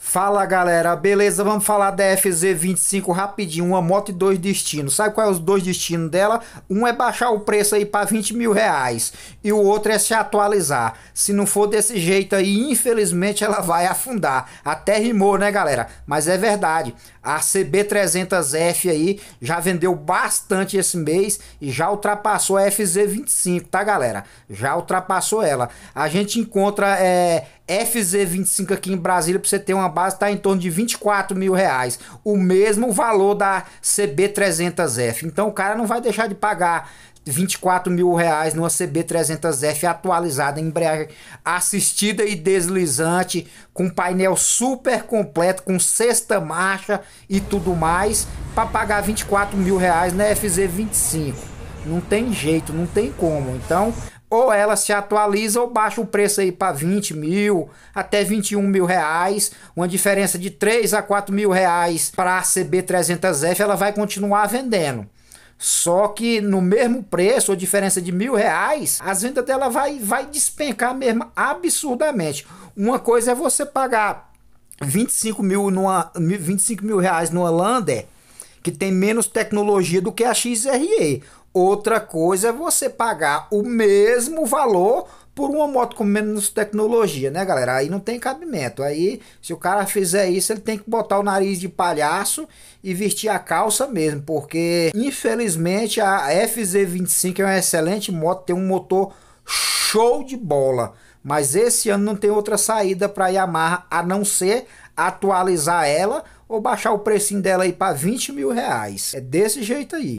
Fala galera, beleza? Vamos falar da FZ25 rapidinho, uma moto e dois destinos. Sabe qual é os dois destinos dela? Um é baixar o preço aí para 20 mil reais e o outro é se atualizar. Se não for desse jeito aí, infelizmente ela vai afundar. Até rimou, né galera? Mas é verdade. A CB300F aí já vendeu bastante esse mês e já ultrapassou a FZ25, tá galera? Já ultrapassou ela. A gente encontra é, FZ25 aqui em Brasília, para você ter uma base, está em torno de 24 mil reais. O mesmo valor da CB300F. Então o cara não vai deixar de pagar 24 mil reais numa CB300F atualizada, embreagem assistida e deslizante, com painel super completo, com sexta marcha e tudo mais, para pagar 24 mil reais na FZ25. Não tem jeito, não tem como. Então, ou ela se atualiza ou baixa o preço aí para 20 mil até 21 mil reais, uma diferença de 3 a 4 mil reais para a CB300F, ela vai continuar vendendo. Só que no mesmo preço, a diferença de mil reais, as vendas dela vai, vai despencar mesmo absurdamente. Uma coisa é você pagar 25 mil, numa, 25 mil reais numa Lander que tem menos tecnologia do que a XRE. Outra coisa é você pagar o mesmo valor por uma moto com menos tecnologia, né, galera? Aí não tem cabimento. Aí, se o cara fizer isso, ele tem que botar o nariz de palhaço e vestir a calça mesmo, porque infelizmente a FZ25 é uma excelente moto, tem um motor show de bola. Mas esse ano não tem outra saída para a Yamaha a não ser atualizar ela ou baixar o precinho dela aí para 20 mil reais. É desse jeito aí.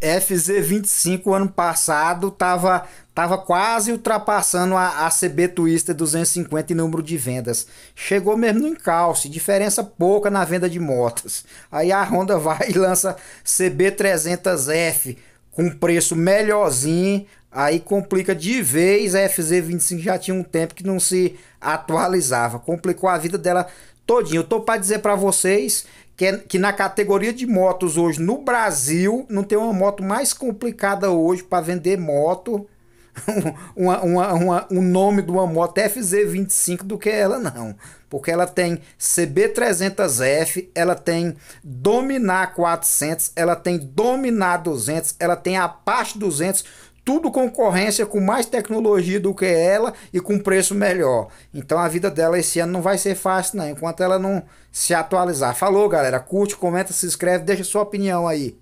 FZ25 ano passado tava, tava quase ultrapassando a, a CB Twister 250 em número de vendas. Chegou mesmo no encalce, diferença pouca na venda de motos. Aí a Honda vai e lança CB300F com preço melhorzinho, aí complica de vez. A FZ25 já tinha um tempo que não se atualizava, complicou a vida dela todinho. Eu tô para dizer para vocês que, é, que na categoria de motos hoje no Brasil não tem uma moto mais complicada hoje para vender moto. uma, uma, uma, um nome de uma moto é FZ25 do que ela, não. Porque ela tem CB300F, ela tem Dominar 400, ela tem Dominar 200, ela tem Apache 200 tudo concorrência com mais tecnologia do que ela e com preço melhor. Então a vida dela esse ano não vai ser fácil, não, enquanto ela não se atualizar. Falou, galera. Curte, comenta, se inscreve, deixa sua opinião aí.